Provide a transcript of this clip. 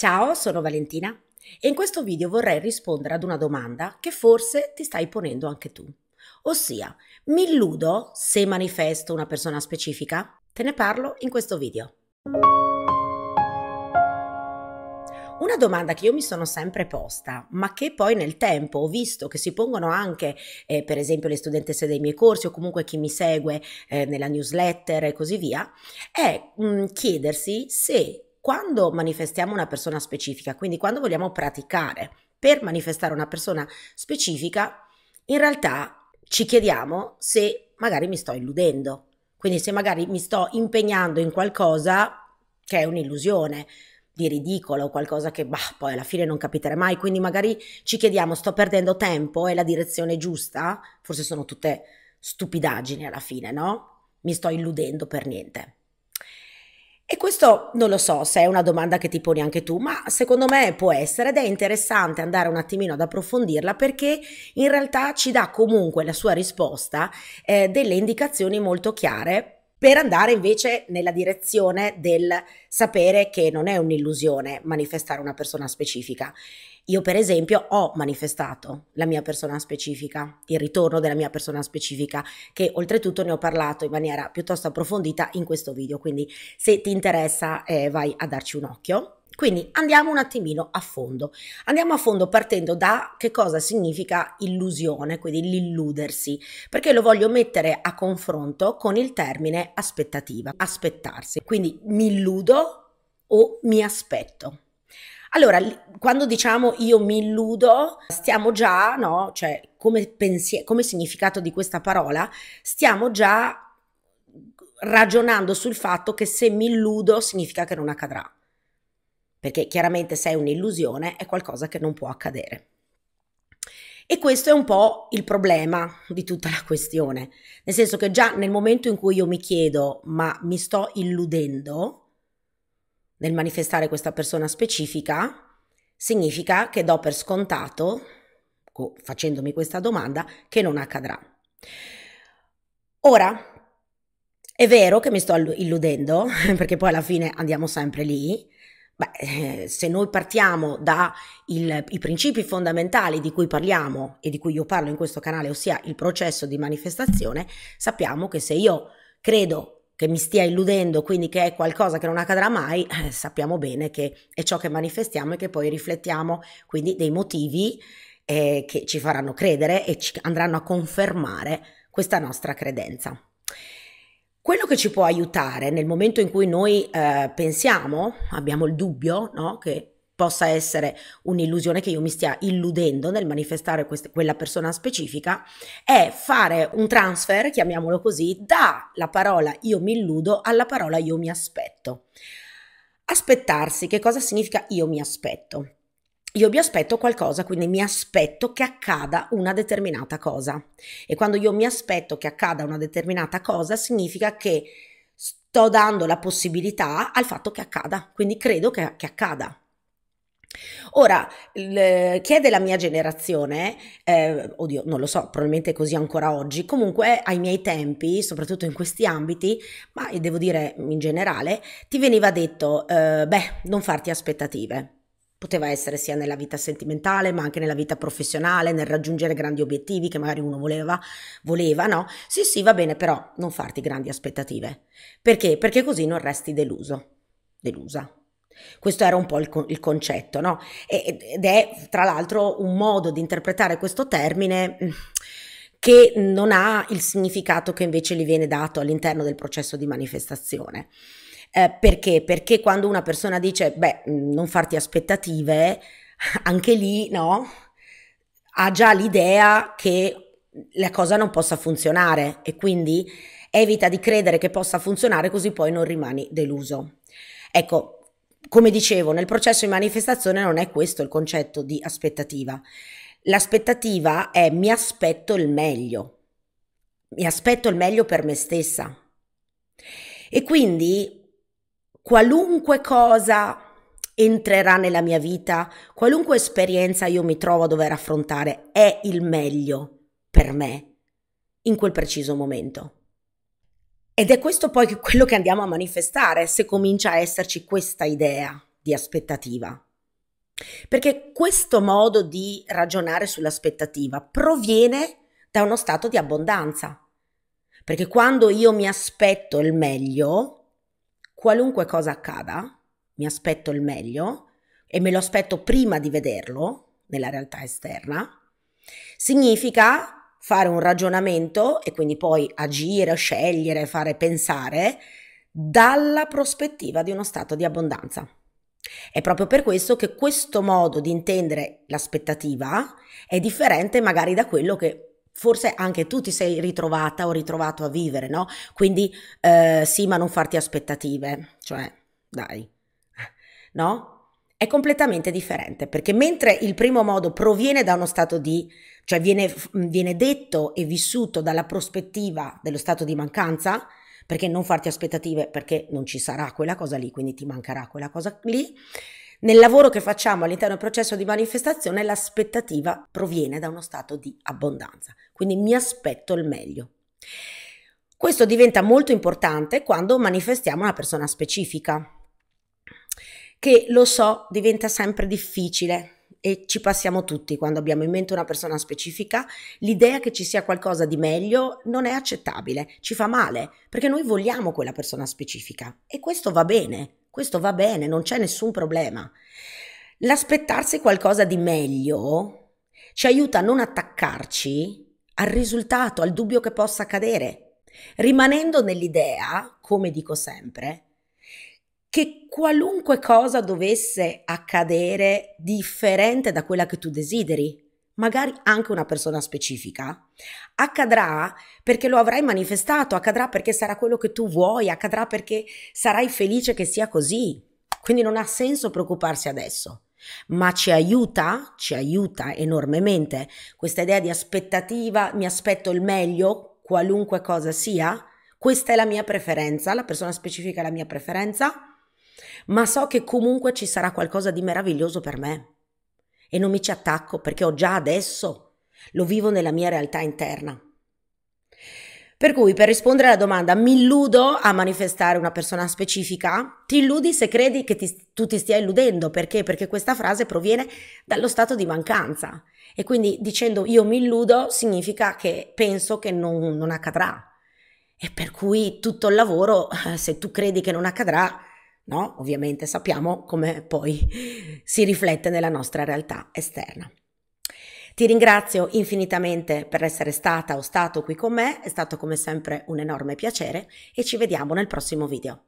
Ciao, sono Valentina e in questo video vorrei rispondere ad una domanda che forse ti stai ponendo anche tu. Ossia, mi illudo se manifesto una persona specifica? Te ne parlo in questo video. Una domanda che io mi sono sempre posta, ma che poi nel tempo ho visto che si pongono anche, eh, per esempio, le studentesse dei miei corsi o comunque chi mi segue eh, nella newsletter e così via, è mh, mm, chiedersi se quando manifestiamo una persona specifica, quindi quando vogliamo praticare per manifestare una persona specifica, in realtà ci chiediamo se magari mi sto illudendo, quindi se magari mi sto impegnando in qualcosa che è un'illusione di ridicolo, qualcosa che bah, poi alla fine non capiterà mai, quindi magari ci chiediamo sto perdendo tempo, è la direzione giusta? Forse sono tutte stupidaggini alla fine, no? Mi sto illudendo per niente. E questo non lo so se è una domanda che ti poni anche tu, ma secondo me può essere ed è interessante andare un attimino ad approfondirla perché in realtà ci dà comunque la sua risposta eh, delle indicazioni molto chiare per andare invece nella direzione del sapere che non è un'illusione manifestare una persona specifica. Io per esempio ho manifestato la mia persona specifica, il ritorno della mia persona specifica, che oltretutto ne ho parlato in maniera piuttosto approfondita in questo video, quindi se ti interessa eh, vai a darci un occhio. Quindi andiamo un attimino a fondo. Andiamo a fondo partendo da che cosa significa illusione, quindi l'illudersi, perché lo voglio mettere a confronto con il termine aspettativa, aspettarsi. Quindi mi illudo o mi aspetto. Allora, quando diciamo io mi illudo, stiamo già, no? Cioè, come, pensier- come significato di questa parola, stiamo già ragionando sul fatto che se mi illudo significa che non accadrà perché chiaramente se è un'illusione è qualcosa che non può accadere. E questo è un po' il problema di tutta la questione, nel senso che già nel momento in cui io mi chiedo ma mi sto illudendo nel manifestare questa persona specifica, significa che do per scontato, facendomi questa domanda, che non accadrà. Ora, è vero che mi sto illudendo, perché poi alla fine andiamo sempre lì, Beh, eh, se noi partiamo dai principi fondamentali di cui parliamo e di cui io parlo in questo canale, ossia il processo di manifestazione, sappiamo che se io credo che mi stia illudendo, quindi che è qualcosa che non accadrà mai, eh, sappiamo bene che è ciò che manifestiamo e che poi riflettiamo, quindi dei motivi eh, che ci faranno credere e ci andranno a confermare questa nostra credenza. Quello che ci può aiutare nel momento in cui noi eh, pensiamo, abbiamo il dubbio no? che possa essere un'illusione che io mi stia illudendo nel manifestare questa, quella persona specifica, è fare un transfer, chiamiamolo così, dalla parola io mi illudo alla parola io mi aspetto. Aspettarsi, che cosa significa io mi aspetto? io mi aspetto qualcosa, quindi mi aspetto che accada una determinata cosa. E quando io mi aspetto che accada una determinata cosa, significa che sto dando la possibilità al fatto che accada, quindi credo che, che accada. Ora, eh, chi è della mia generazione, eh, oddio, non lo so, probabilmente è così ancora oggi, comunque ai miei tempi, soprattutto in questi ambiti, ma devo dire in generale, ti veniva detto, eh, beh, non farti aspettative Poteva essere sia nella vita sentimentale, ma anche nella vita professionale, nel raggiungere grandi obiettivi che magari uno voleva, voleva, no? Sì, sì, va bene, però non farti grandi aspettative. Perché? Perché così non resti deluso, delusa. Questo era un po' il, il concetto, no? Ed è tra l'altro un modo di interpretare questo termine mm, che non ha il significato che invece gli viene dato all'interno del processo di manifestazione. Eh, perché? Perché quando una persona dice, beh, mm, non farti aspettative, anche lì, no? Ha già l'idea che la cosa non possa funzionare e quindi evita di credere che possa funzionare così poi non rimani deluso. Ecco, come dicevo, nel processo di manifestazione non è questo il concetto di aspettativa. L'aspettativa è mi aspetto il meglio, mi aspetto il meglio per me stessa. E quindi qualunque cosa entrerà nella mia vita, qualunque esperienza io mi trovo a dover affrontare, è il meglio per me in quel preciso momento. Ed è questo poi quello che andiamo a manifestare se comincia a esserci questa idea di aspettativa. Perché questo modo di ragionare sull'aspettativa proviene da uno stato di abbondanza. Perché quando io mi aspetto il meglio, qualunque cosa accada, mi aspetto il meglio e me lo aspetto prima di vederlo nella realtà esterna, significa fare un ragionamento e quindi poi agire, scegliere, fare pensare dalla prospettiva di uno stato di abbondanza. È proprio per questo che questo modo di intendere l'aspettativa è differente magari da quello che forse anche tu ti sei ritrovata o ritrovato a vivere, no? Quindi eh, sì, ma non farti aspettative, cioè dai, no? È completamente differente perché mentre il primo modo proviene da uno stato di, cioè viene, viene detto e vissuto dalla prospettiva dello stato di mancanza, perché non farti aspettative perché non ci sarà quella cosa lì, quindi ti mancherà quella cosa lì. Nel lavoro che facciamo all'interno del processo di manifestazione l'aspettativa proviene da uno stato di abbondanza, quindi mi aspetto il meglio. Questo diventa molto importante quando manifestiamo una persona specifica, che lo so diventa sempre difficile e ci passiamo tutti quando abbiamo in mente una persona specifica, l'idea che ci sia qualcosa di meglio non è accettabile, ci fa male, perché noi vogliamo quella persona specifica e questo va bene. Questo va bene, non c'è nessun problema. L'aspettarsi qualcosa di meglio ci aiuta a non attaccarci al risultato, al dubbio che possa accadere, rimanendo nell'idea, come dico sempre, che qualunque cosa dovesse accadere differente da quella che tu desideri, magari anche una persona specifica, accadrà perché lo avrai manifestato, accadrà perché sarà quello che tu vuoi, accadrà perché sarai felice che sia così. Quindi non ha senso preoccuparsi adesso, ma ci aiuta, ci aiuta enormemente questa idea di aspettativa, mi aspetto il meglio, qualunque cosa sia, questa è la mia preferenza, la persona specifica è la mia preferenza, ma so che comunque ci sarà qualcosa di meraviglioso per me e non mi ci attacco perché ho già adesso, lo vivo nella mia realtà interna. Per cui, per rispondere alla domanda, mi illudo a manifestare una persona specifica? Ti illudi se credi che ti, tu ti stia illudendo, perché? Perché questa frase proviene dallo stato di mancanza e quindi dicendo io mi illudo significa che penso che non, non accadrà e per cui tutto il lavoro, eh, se tu credi che non accadrà, no? Ovviamente sappiamo come poi si riflette nella nostra realtà esterna. Ti ringrazio infinitamente per essere stata o stato qui con me, è stato come sempre un enorme piacere e ci vediamo nel prossimo video.